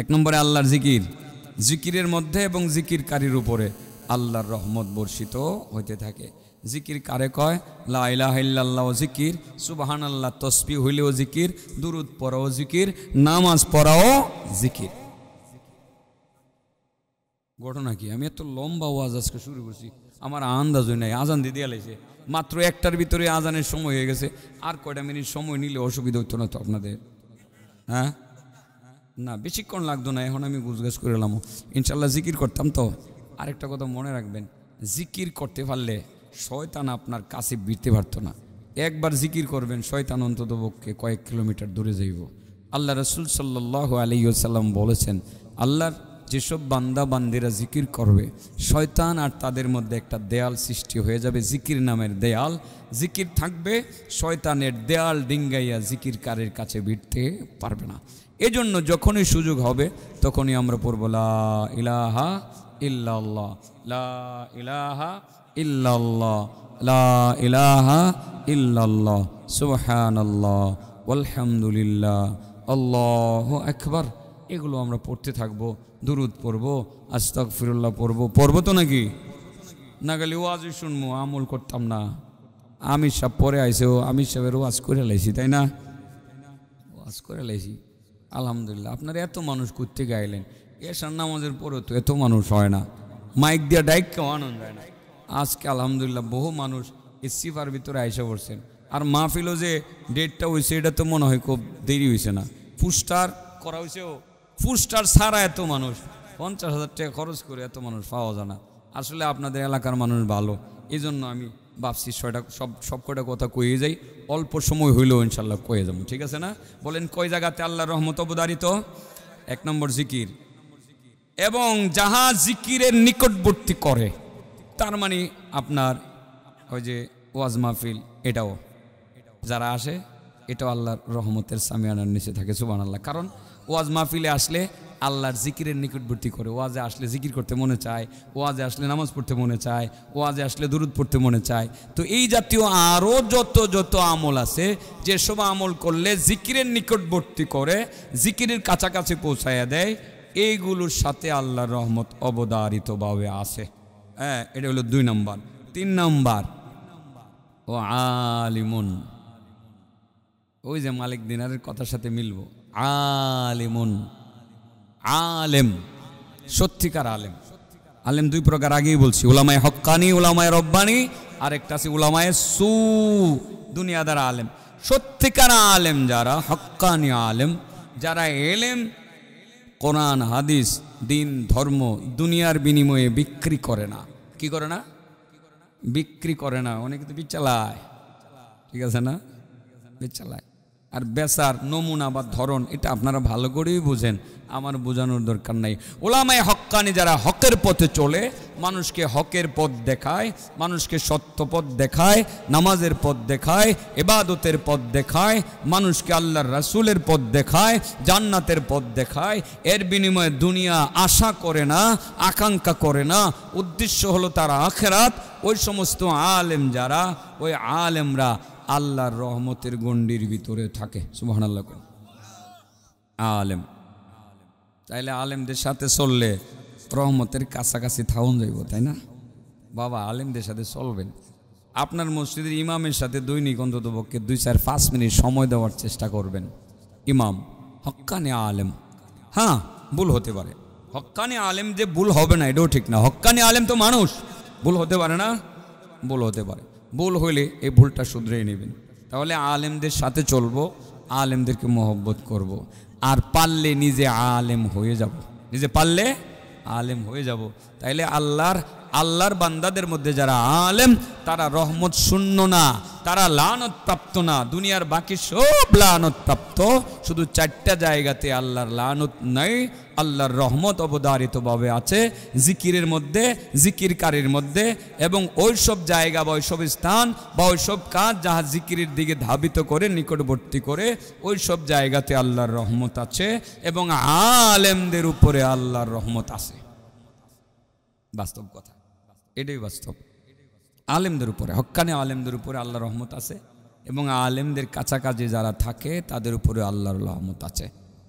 এক নম্বরে আল্লাহর জিকির জিকিরের মধ্যে এবং জিকিরকারীর উপরে আল্লাহর রহমত বর্ষিত হইতে থাকে জিকির কারে কয় লাইলাহিল্লাহ জিকির সুবাহান আল্লাহ তসপি হইলেও জিকির দুরুদ পড়াও জিকির নামাজ পড়াও জিকির ঘটনা কি আমি এত লম্বা ওয়াজ আজকে শুরু করছি আমার আন্দাজ নাই আজান দিয়ে আলাইছে মাত্র একটার ভিতরে আজানের সময় হয়ে গেছে আর কয়টা মিনিট সময় নিলে অসুবিধা হতো না তো আপনাদের হ্যাঁ না বেশিক্ষণ লাগতো না এখন আমি গুজগাছ করে এলাম ইনশাল্লাহ জিকির করতাম তো আরেকটা কথা মনে রাখবেন জিকির করতে পারলে শয়তান আপনার কাছে বিড়তে পারত না একবার জিকির করবেন শয়তান অন্তত পক্ষে কয়েক কিলোমিটার দূরে যাইব আল্লাহ রসুল সাল্লাহ আলিয়াল্লাম বলেছেন আল্লাহর যেসব বান্দা বান্দিরা জিকির করবে শয়তান আর তাদের মধ্যে একটা দেয়াল সৃষ্টি হয়ে যাবে জিকির নামের দেয়াল জিকির থাকবে শয়তানের দেয়াল ডিঙ্গাইয়া জিকির কারের কাছে ভিড়তে পারবে না এজন্য যখনই সুযোগ হবে তখনই আমরা পড়ব লা ইলাহা ইল্লাল্লাহ লা ইলাহা ইল্লাল্লাহ লা ইলাহা ইল্লাল্লাহ সুবহানাল্লাহ আল্লাহ একবার এগুলো আমরা পড়তে থাকবো দুরুদ পড়বো আস্তক ফিরুল্লাহ পড়বো পড়বো তো নাকি না গেলে ওয়াজই শুনবো আমল করতাম না আমি সাহেব পরে আইসে ও আমি সাহেবের ওয়াজ করে লাইছি তাই না ওয়াজ করে লাইছি আলহামদুলিল্লাহ আপনারা এত মানুষ করতে গাইলেন এসার নামাজের পরে তো এত মানুষ হয় না মাইক দিয়া ডাইক কেউ আনন্দ হয় না আজকে আলহামদুলিল্লাহ বহু মানুষ ইস্তিফার ভিতরে আইসে পড়ছেন আর মাহফিলও যে ডেটটা হয়েছে এটা তো মনে হয় খুব দেরি হয়েছে না ফুস্টার করা হয়েছে ও ফুস্টার ছাড়া এত মানুষ পঞ্চাশ হাজার টাকা খরচ করে এত মানুষ পাওয়া যায় না আসলে আপনাদের এলাকার মানুষ ভালো এই জন্য আমি ভাবছি ছয়টা সব সব কটা কথা কয়ে যাই অল্প সময় হইলেও ইনশাল্লাহ কয়ে যাবো ঠিক আছে না বলেন কয় জায়গাতে আল্লাহ রহমত অবদারিত এক নম্বর জিকির এবং যাহা জিকিরের নিকটবর্তী করে তার মানে আপনার ওই যে ওয়াজ মাহফিল এটাও যারা আসে এটাও আল্লাহর রহমতের সামিয়ানার নিচে থাকে সুবান আল্লাহ কারণ ওয়াজ মাহফিলে আসলে আল্লাহর জিকিরের নিকটবর্তী করে ওয়াজে আসলে জিকির করতে মনে চায় ওয়াজে আসলে নামাজ পড়তে মনে চায় ওয়াজে আসলে দূরত পড়তে মনে চায় তো এই জাতীয় আরও যত যত আমল আছে যে সব আমল করলে জিকিরের নিকটবর্তী করে জিকিরের কাছাকাছি পৌঁছাইয়া দেয় এইগুলোর সাথে আল্লাহর রহমত অবদারিতভাবে আছে। হ্যাঁ এটা হলো দুই নম্বর তিন নম্বর ও আলিমুন ওই যে মালিক দিনারের কথার সাথে মিলব আলিমুন আলেম সত্যিকার আলেম আলেম দুই প্রকার আগেই বলছি ওলামায় হকানি ওলামায় রব্বানি আর একটা আছে ওলামায় সু দুনিয়াদার আলেম সত্যিকার আলেম যারা হকানি আলেম যারা এলেম কোরআন হাদিস দিন ধর্ম দুনিয়ার বিনিময়ে বিক্রি করে না কি করে না বিক্রি করে না অনেক তো বিচালায় ঠিক আছে না বিচালায় আর বেচার নমুনা বা ধরন এটা আপনারা ভালো করেই বুঝেন আমার বোঝানোর দরকার নাই ওলামায় হক্কানি যারা হকের পথে চলে মানুষকে হকের পথ দেখায় মানুষকে সত্য পথ দেখায় নামাজের পথ দেখায় এবাদতের পথ দেখায় মানুষকে আল্লাহর রাসুলের পথ দেখায় জান্নাতের পথ দেখায় এর বিনিময়ে দুনিয়া আশা করে না আকাঙ্ক্ষা করে না উদ্দেশ্য হলো তারা আখেরাত ওই সমস্ত আলেম যারা ওই আলেমরা আল্লাহর রহমতের গণ্ডির ভিতরে থাকে সুবাহ আল্লাহ আলেম তাইলে আলেমদের সাথে চললে রহমতের কাছাকাছি থাউন যাইব তাই না বাবা আলেমদের সাথে চলবেন আপনার মসজিদের ইমামের সাথে দৈনিক অন্তত পক্ষে দুই চার পাঁচ মিনিট সময় দেওয়ার চেষ্টা করবেন ইমাম হক্কানে আলেম হ্যাঁ ভুল হতে পারে হকানে আলেম যে ভুল হবে না এটাও ঠিক না হকানে আলেম তো মানুষ ভুল হতে পারে না ভুল হতে পারে ভুল হইলে এই ভুলটা শুধরে নেবেন তাহলে আলেমদের সাথে চলবো আলেমদেরকে মহব্বত করব। আর পারলে নিজে আলেম হয়ে যাব। নিজে পারলে আলেম হয়ে যাব তাইলে আল্লাহর আল্লাহর বান্দাদের মধ্যে যারা আলেম তারা রহমত শূন্য না তারা লানত প্রাপ্ত না দুনিয়ার বাকি সব লানত প্রাপ্ত শুধু চারটা জায়গাতে আল্লাহর লানত নাই আল্লাহর রহমত অবধারিতভাবে আছে জিকিরের মধ্যে জিকিরকারীর মধ্যে এবং ওই সব জায়গা বা ওইসব স্থান বা ওইসব কাজ যাহা জিকিরের দিকে ধাবিত করে নিকটবর্তী করে ওই সব জায়গাতে আল্লাহর রহমত আছে এবং আলেমদের উপরে আল্লাহর রহমত আছে বাস্তব কথা এটাই বাস্তব আলেমদের উপরে হক্কানে আলেমদের উপরে আল্লাহ রহমত আছে এবং আলেমদের কাছাকাছি যারা থাকে তাদের উপরে আল্লাহর রহমত আছে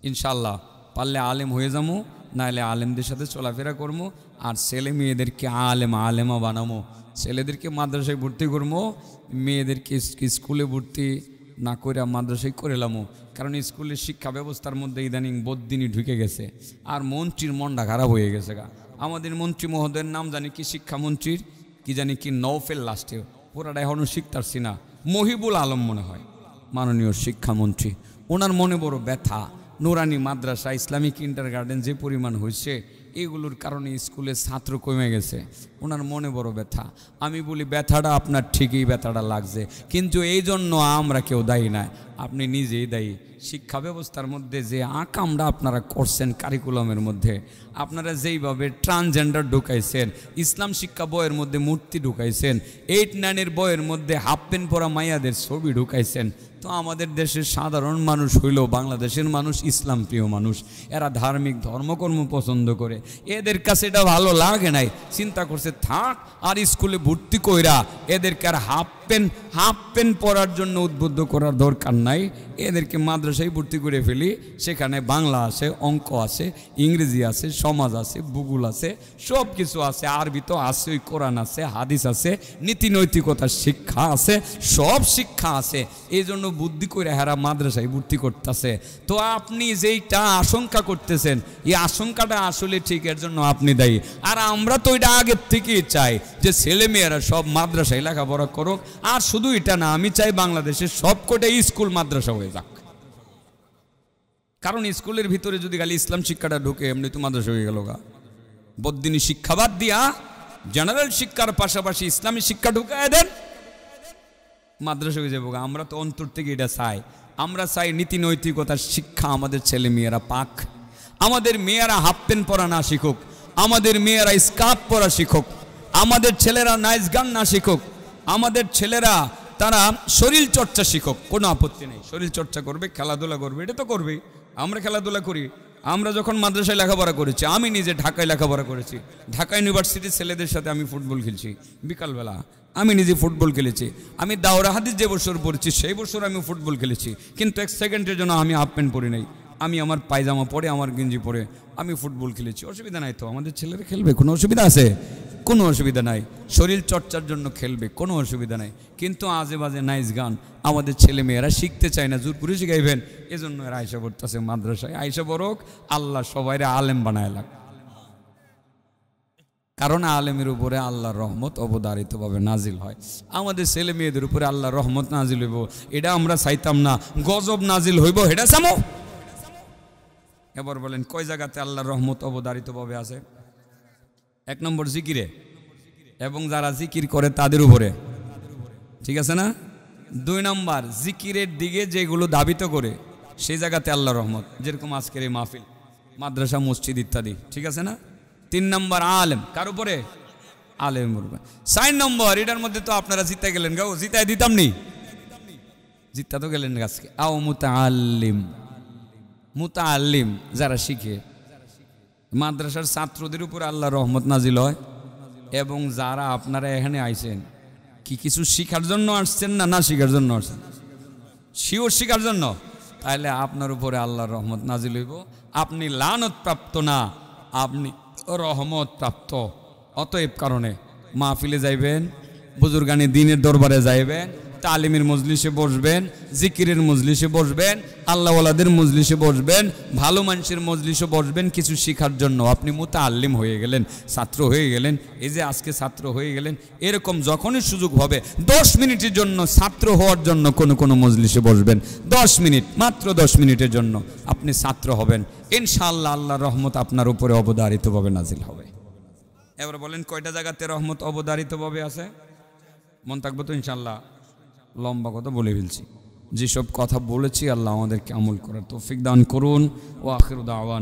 ইনশাল্লাহ পারলে আলেম হয়ে যাবো নাহলে আলেমদের সাথে চলাফেরা করবো আর ছেলে মেয়েদেরকে আলেম আলেমা বানাবো ছেলেদেরকে মাদ্রাসায় ভর্তি করবো মেয়েদেরকে স্কুলে ভর্তি না করে মাদ্রাসায় করে নামো কারণ স্কুলের শিক্ষা ব্যবস্থার মধ্যে ইদানিং বদিনই ঢুকে গেছে আর মন্ত্রীর মনটা খারাপ হয়ে গেছে গা আমাদের মন্ত্রী মহোদয়ের নাম জানি কি শিক্ষামন্ত্রীর কি জানি কি নৌফেল লাস্টে ওরাটা এখনও শিখতারছি না মহিবুল আলম মনে হয় মাননীয় শিক্ষামন্ত্রী ওনার মনে বড় ব্যথা নুরানি মাদ্রাসা ইসলামিক ইন্টার গার্ডেন যে পরিমাণ হয়েছে এগুলোর কারণে স্কুলে ছাত্র কমে গেছে ওনার মনে বড় ব্যথা আমি বলি ব্যথাটা আপনার ঠিকই ব্যথাটা লাগছে কিন্তু এই জন্য আমরা কেউ দায়ী না আপনি নিজেই দায়ী শিক্ষা ব্যবস্থার মধ্যে যে আমরা আপনারা করছেন কারিকুলামের মধ্যে আপনারা যেইভাবে ট্রান্সজেন্ডার ঢুকাইছেন ইসলাম শিক্ষা বইয়ের মধ্যে মূর্তি ঢুকাইছেন এইট নাইনের বইয়ের মধ্যে হাফ প্যান্ট পরা মাইয়াদের ছবি ঢুকাইছেন তো আমাদের দেশের সাধারণ মানুষ হইলেও বাংলাদেশের মানুষ ইসলাম প্রিয় মানুষ এরা ধার্মিক ধর্মকর্ম পছন্দ করে এদের কাছে এটা ভালো লাগে নাই চিন্তা করছে থাক আর স্কুলে ভর্তি কইরা এদেরকে আর হাফ প্যান্ট হাফ প্যান্ট পরার জন্য উদ্বুদ্ধ করার দরকার নাই এদেরকে মাদ্রাসায় ভর্তি করে ফেলি সেখানে বাংলা আছে অঙ্ক আছে ইংরেজি আছে সমাজ আছে ভূগোল আছে সব কিছু আছে আরবি তো আছে ওই কোরআন আছে হাদিস আছে নীতি নৈতিকতার শিক্ষা আছে সব শিক্ষা আছে এই জন্য বুদ্ধি করে হেরা মাদ্রাসায় ভর্তি করতেছে তো আপনি যেইটা আশঙ্কা করতেছেন এই আশঙ্কাটা আসলে ঠিক এর জন্য আপনি দায়ী আর আমরা তো এটা আগের থেকেই চাই যে ছেলেমেয়েরা সব মাদ্রাসায় লেখাপড়া করুক আর শুধু এটা না আমি চাই বাংলাদেশের সবকটা স্কুল মাদ্রাসা হয়ে যাক কারণ স্কুলের ভিতরে যদি খালি ইসলাম শিক্ষাটা ঢুকে এমনি তো মাদ্রাসা হয়ে গেল গা বদিনী শিক্ষাবাদ দিয়া জেনারেল শিক্ষার পাশাপাশি ইসলামী শিক্ষা ঢুকায় দেন মাদ্রাসা হয়ে যাবো আমরা তো অন্তর থেকে এটা চাই আমরা চাই নীতি নৈতিকতার শিক্ষা আমাদের ছেলে মেয়েরা পাক আমাদের মেয়েরা হাফ প্যান্ট পরা না শিখুক আমাদের মেয়েরা স্কার্ফ পরা শিখুক আমাদের ছেলেরা নাইস গান না শিখুক আমাদের ছেলেরা তারা শরীর চর্চা শিখক কোনো আপত্তি নেই শরীর চর্চা করবে খেলাধুলা করবে এটা তো করবে আমরা খেলাধুলা করি আমরা যখন মাদ্রাসায় লেখাপড়া করেছি আমি নিজে ঢাকায় লেখাপড়া করেছি ঢাকা ইউনিভার্সিটির ছেলেদের সাথে আমি ফুটবল খেলছি বিকালবেলা আমি নিজে ফুটবল খেলেছি আমি দাওরা হাদিস যে বছর পড়েছি সেই বছর আমি ফুটবল খেলেছি কিন্তু এক সেকেন্ডের জন্য আমি হাফ প্যান্ট পরি নাই আমি আমার পায়জামা পরে আমার গেঞ্জি পরে আমি ফুটবল খেলেছি অসুবিধা নাই তো আমাদের ছেলেরা খেলবে কোনো অসুবিধা আছে কোনো অসুবিধা নাই শরীর চর্চার জন্য খেলবে কোনো অসুবিধা নাই কিন্তু আজে বাজে নাইস গান আমাদের ছেলে মেয়েরা শিখতে চায় না জোর করে শিখাইবেন এজন্য এরা আয়সা পড়তেছে মাদ্রাসায় আয়সা বরক আল্লাহ সবাইরে আলেম বানায় লাগ কারণ আলেমের উপরে আল্লাহর রহমত অবধারিতভাবে নাজিল হয় আমাদের ছেলে মেয়েদের উপরে আল্লাহর রহমত নাজিল হইব এটা আমরা চাইতাম না গজব নাজিল হইব এটা সামো এবার বলেন কয় জায়গাতে আল্লাহর রহমত অবধারিতভাবে আছে এক নম্বর জিকিরে এবং যারা জিকির করে তাদের উপরে ঠিক আছে না দুই নম্বর জিকিরের দিকে যেগুলো দাবিত করে সেই জায়গাতে আল্লাহ রহমত যেরকম আজকের এই মাহফিল মাদ্রাসা মসজিদ ইত্যাদি ঠিক আছে না তিন নম্বর আলেম কার উপরে আলেম উপরে সাইন নম্বর এটার মধ্যে তো আপনারা জিতে গেলেন গাও জিতাই দিতাম নি জিতা তো গেলেন আজকে আও মুতা আলিম মুতা আল্লিম যারা শিখে মাদ্রাসার ছাত্রদের উপর আল্লাহ রহমত নাজিল হয় এবং যারা আপনারা এখানে আইছেন কি কিছু শিখার জন্য আসছেন না না শিখার জন্য আসছেন শিওর শিখার জন্য তাহলে আপনার উপরে আল্লাহর রহমত নাজিল হইব আপনি লানত প্রাপ্ত না আপনি রহমত প্রাপ্ত অতএব কারণে মাহফিলে যাইবেন বুজুর্গানি দিনের দরবারে যাইবেন তালিমের মজলিসে বসবেন জিকিরের মজলিসে বসবেন আল্লাহওয়ালাদের মজলিসে বসবেন ভালো মানুষের মজলিসে বসবেন কিছু শেখার জন্য আপনি মোতা আল্লিম হয়ে গেলেন ছাত্র হয়ে গেলেন এই যে আজকে ছাত্র হয়ে গেলেন এরকম যখনই সুযোগ হবে দশ মিনিটের জন্য ছাত্র হওয়ার জন্য কোন কোনো মজলিসে বসবেন দশ মিনিট মাত্র দশ মিনিটের জন্য আপনি ছাত্র হবেন ইনশাআল্লাহ আল্লাহ রহমত আপনার উপরে অবদারিতভাবে নাজিল হবে এবার বলেন কয়টা জায়গাতে রহমত অবদারিতভাবে আছে মন থাকবো তো ইনশাল্লাহ লম্বা কথা বলে ফেলছি যেসব কথা বলেছি আল্লাহ আমাদেরকে আমল করার তৌফিক দান করুন ও আখির দাওয়ান